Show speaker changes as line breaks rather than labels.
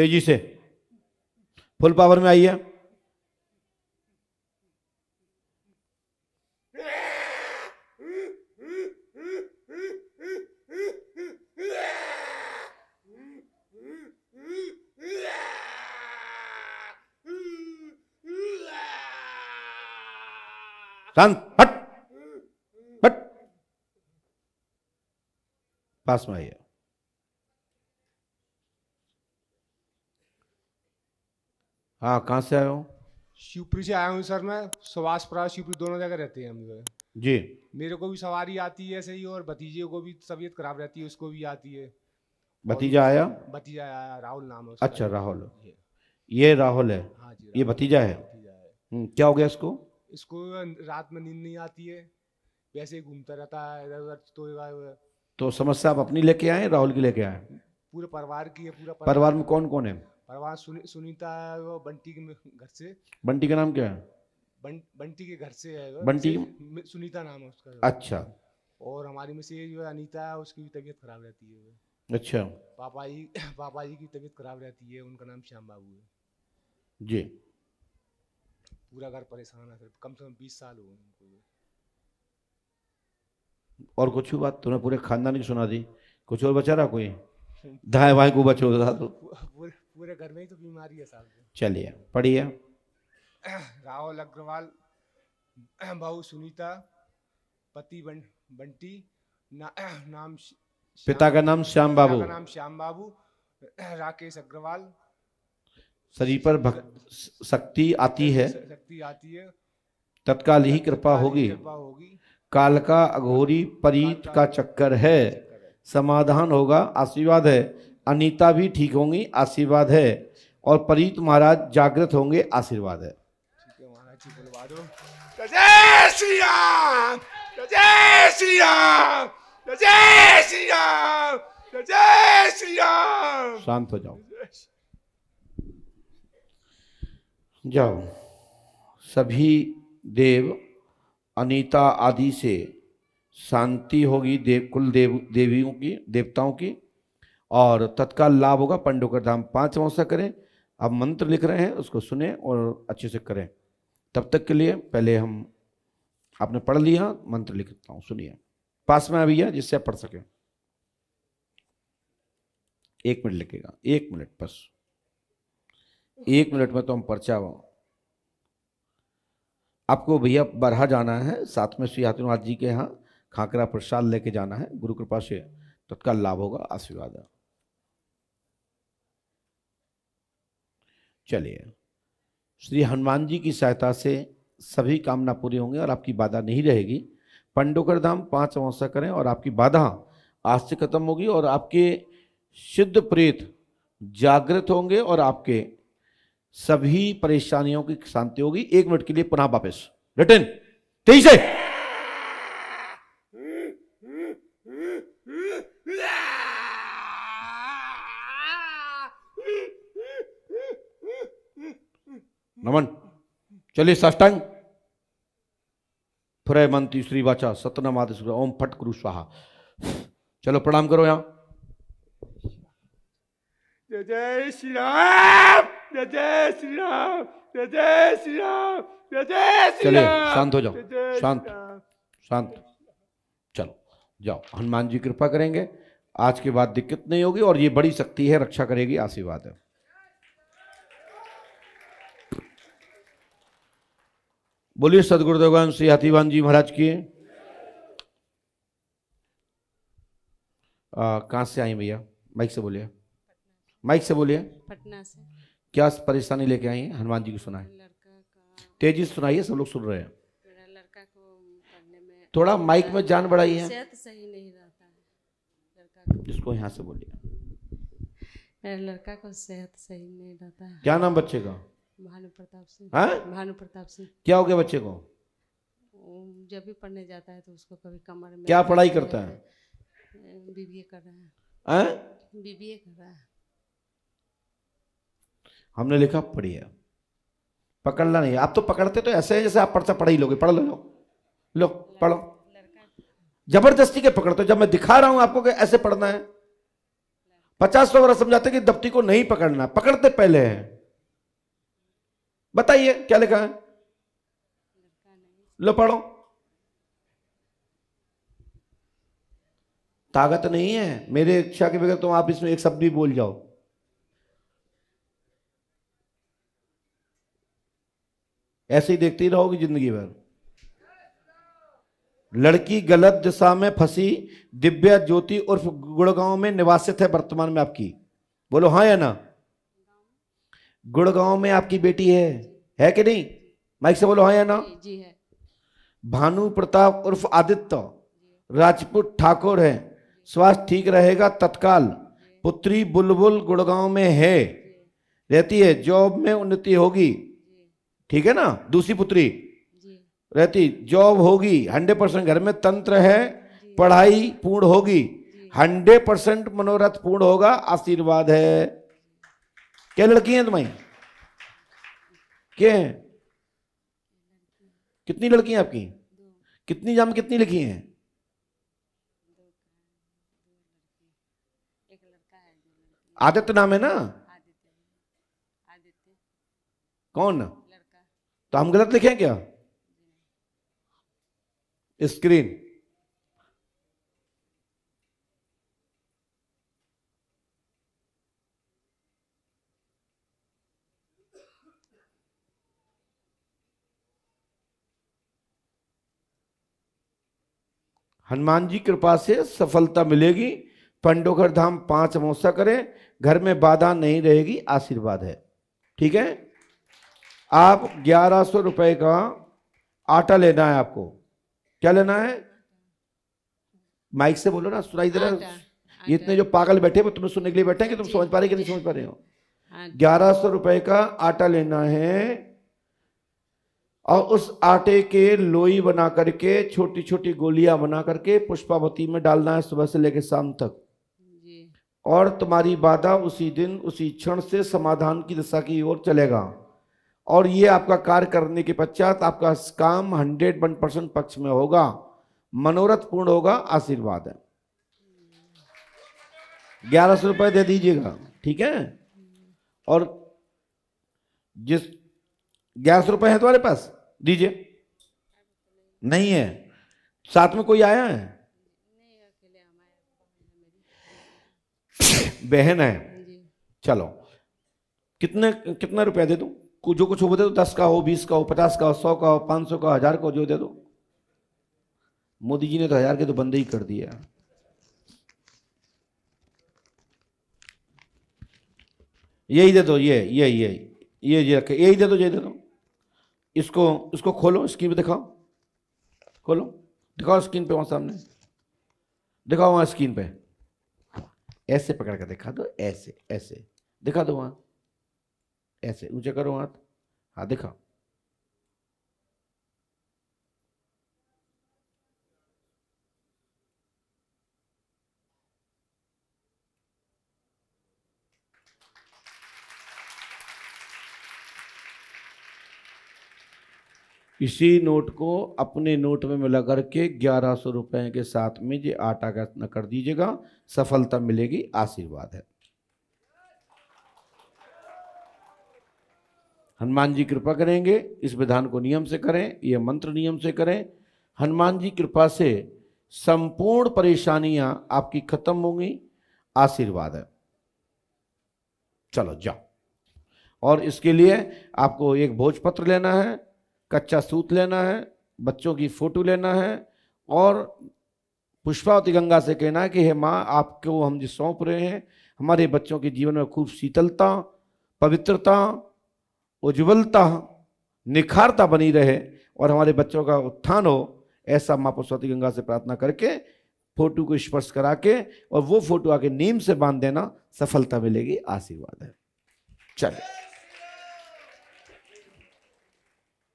तेजी से full power में आइए शांत हट हट पास में आइए हाँ कहाँ से आया हो
शिवपुरी से आया हूँ सर मैं सुभाषपुरा शिवपुरी दोनों जगह रहते हैं हम जो जी मेरे को भी सवारी आती है सही और भतीजे को भी तबीयत खराब रहती है उसको भी आती है भतीजा आया भतीजा आया राहुल नाम है
अच्छा राहुल ये राहुल है हाँ जी ये भतीजा है हम्म, क्या हो गया इसको
इसको रात में नींद नहीं आती है वैसे ही घूमता रहता है इधर उधर तो
तो समस्या आप अपनी लेके आए राहुल की लेके आए
पूरे परिवार की है पूरा परिवार में कौन कौन है और वहाँ सुनी, सुनीता वो बंटी के घर से
बंटी का नाम क्या है
बं, बंटी के घर से है बंटी सुनीता नाम है उसका अच्छा और हमारी में से जो है अनीता है उसकी भी तबीयत खराब रहती है अच्छा पापा जी पापा जी की तबीयत खराब रहती है उनका नाम श्याम बाबू है जी पूरा घर परेशान है फिर कम से कम बीस साल हो गए उनको
और कुछ बात तुमने पूरे खानदान की सुना दी कुछ और बचा रहा कोई
धाए भाई को बचो तो पूरे पूरे घर में ही तो बीमारी है साहब
चलिए पढ़िए
राहुल अग्रवाल बहू सुनीता पति बं, बंटी ना, नाम
पिता का नाम श्याम बाबू
नाम श्याम बाबू राकेश अग्रवाल
शरीर पर शक्ति आती है
शक्ति आती है
तत्काल ही कृपा होगी काल का अघोरी परीत का चक्कर है समाधान होगा आशीर्वाद है अनीता भी ठीक होंगी आशीर्वाद है और परीत महाराज जागृत होंगे आशीर्वाद है तो
तो तो शांत हो जाओ
जाओ सभी देव अनीता आदि से शांति होगी देव कुल देव देवियों की देवताओं की और तत्काल लाभ होगा पंडोकर धाम पाँच समोसा करें आप मंत्र लिख रहे हैं उसको सुने और अच्छे से करें तब तक के लिए पहले हम आपने पढ़ लिया मंत्र लिखता हूँ सुनिए पास में अभी है जिससे आप पढ़ सकें एक मिनट लिखेगा एक मिनट बस एक मिनट में तो हम पर्चा आपको भैया बरहा जाना है साथ में श्री हाथीनाथ जी के यहाँ खाकरा प्रसाद लेके जाना है गुरु कृपा से तत्काल लाभ होगा आशीर्वाद है चलिए श्री हनुमान जी की सहायता से सभी कामना पूरी होंगे और आपकी बाधा नहीं रहेगी पंडोकर धाम पाँच अमावस्या करें और आपकी बाधा आज से खत्म होगी और आपके सिद्ध प्रेत जागृत होंगे और आपके सभी परेशानियों की शांति होगी एक मिनट के लिए पुनः वापस रिटर्न तेईस नमन चलिए साष्टांग फ्रे मन तीसरी वाचा सतना माधेश ओम फट गुरु स्वाहा चलो प्रणाम करो यहाँ
जय जय श्री राम जय जय श्री राम जय जय श्री राम जय जय श्री चलिए शांत हो जाओ शांत
शांत चलो जाओ हनुमान जी कृपा करेंगे आज के बाद दिक्कत नहीं होगी और ये बड़ी शक्ति है रक्षा करेगी आशीर्वाद है बोलिए सदगुरु भगवान श्री हाथीवान जी महाराज की कहाँ से आई भैया माइक से बोलिए माइक से बोलिए पटना से क्या परेशानी लेके आई है हनुमान जी को सुनाए तेजी से सुनाइए सब लोग सुन रहे हैं थोड़ा माइक में जान बढ़ाई है सही नहीं लड़का जिसको यहाँ से बोलिए
मेरे लड़का को सेहत सही नहीं रहता क्या नाम बच्चे का भानु प्रताप सिंह हाँ? भानु प्रताप सिंह
क्या हो गया बच्चे को
जब भी पढ़ने जाता
है तो उसको कभी कमर में क्या पढ़ाई करता है बीबीए कर रहा है हाँ? बीबीए कर रहा है हमने लिखा पढ़िए पकड़ना नहीं आप तो पकड़ते तो ऐसे है जैसे आप पढ़ते पढ़ाई लोगे पढ़ लो लो लो पढ़ो जबरदस्ती के पकड़ते जब मैं दिखा रहा हूं आपको कि ऐसे पढ़ना है पचास सौ बार समझाते कि दफ्ती को नहीं पकड़ना पकड़ते पहले हैं बताइए क्या लिखा है लो पढ़ो ताकत नहीं है मेरे इच्छा के बगैर तुम आप इसमें एक शब्द भी बोल जाओ ऐसे ही देखती रहोगी जिंदगी भर लड़की गलत दिशा में फंसी दिव्या ज्योति उर्फ गुड़गांव में निवासित है वर्तमान में आपकी बोलो हाँ या ना गुड़गांव में आपकी बेटी है है कि नहीं माइक से बोलो हाँ या ना जी है भानु प्रताप उर्फ आदित्य राजपूत ठाकुर है स्वास्थ्य ठीक रहेगा तत्काल पुत्री बुलबुल गुड़गांव में है रहती है जॉब में उन्नति होगी ठीक है ना दूसरी पुत्री रहती जॉब होगी हंड्रेड परसेंट घर में तंत्र है पढ़ाई पूर्ण होगी हंड्रेड परसेंट मनोरथ पूर्ण होगा आशीर्वाद है क्या लड़की है तुम्हारी क्या है कितनी है आपकी कितनी जाम कितनी लिखी है आदित्य नाम है ना कौन तो हम गलत लिखे क्या स्क्रीन हनुमान जी कृपा से सफलता मिलेगी पंडोखर धाम पांच अमोसा करें घर में बाधा नहीं रहेगी आशीर्वाद है ठीक है आप ग्यारह सौ रुपये का आटा लेना है आपको क्या लेना है माइक से बोलो ना सुनाई दे रहा है इतने जो पागल बैठे वो तुम्हें सुनने के लिए बैठे हैं कि तुम समझ पा रहे कि नहीं समझ पा रहे हो हाँ। ग्यारह सौ रुपये का आटा लेना है और उस आटे के लोई बना करके छोटी छोटी गोलियां बना करके पुष्पावती में डालना है सुबह से लेकर शाम तक और तुम्हारी बाधा उसी दिन उसी क्षण से समाधान की दिशा की ओर चलेगा और ये आपका कार्य करने के पश्चात आपका काम हंड्रेड वन परसेंट पक्ष में होगा मनोरथ पूर्ण होगा आशीर्वाद है ग्यारह सौ रुपये दे दीजिएगा ठीक है और जिस ग्यारह सौ रुपये है तुम्हारे पास दीजिए नहीं है साथ में कोई आया है बहन है चलो कितने कितना रुपया दे दो जो कुछ हो दे दो दस का हो बीस का हो पचास का हो सौ का हो पाँच सौ का हजार का हो जो दे दो मोदी जी ने तो हजार के तो बंदे ही कर दिया यही दे दो ये ये यही ये ये रखे यही दे दो यही दे दो इसको इसको खोलो स्क्रीन पे दिखाओ खोलो दिखाओ स्क्रीन पे वहाँ सामने दिखाओ वहाँ स्क्रीन पे ऐसे पकड़ कर दिखा दो ऐसे ऐसे दिखा दो वहाँ ऐसे ऊंचे करो हाथ हाँ दिखाओ इसी नोट को अपने नोट में मिला करके ग्यारह सौ रुपये के साथ में ये आटा का न कर दीजिएगा सफलता मिलेगी आशीर्वाद है हनुमान जी कृपा करेंगे इस विधान को नियम से करें यह मंत्र नियम से करें हनुमान जी कृपा से संपूर्ण परेशानियां आपकी खत्म होंगी आशीर्वाद है चलो जाओ और इसके लिए आपको एक भोजपत्र लेना है कच्चा सूत लेना है बच्चों की फोटो लेना है और पुष्पावती गंगा से कहना है कि हे माँ आपको हम जो सौंप रहे हैं हमारे बच्चों के जीवन में खूब शीतलता पवित्रता उज्ज्वलता निखारता बनी रहे और हमारे बच्चों का उत्थान हो ऐसा माँ पुष्पावती गंगा से प्रार्थना करके फोटो को स्पर्श करा के और वो फोटो आके नीम से बांध देना सफलता मिलेगी आशीर्वाद है चलिए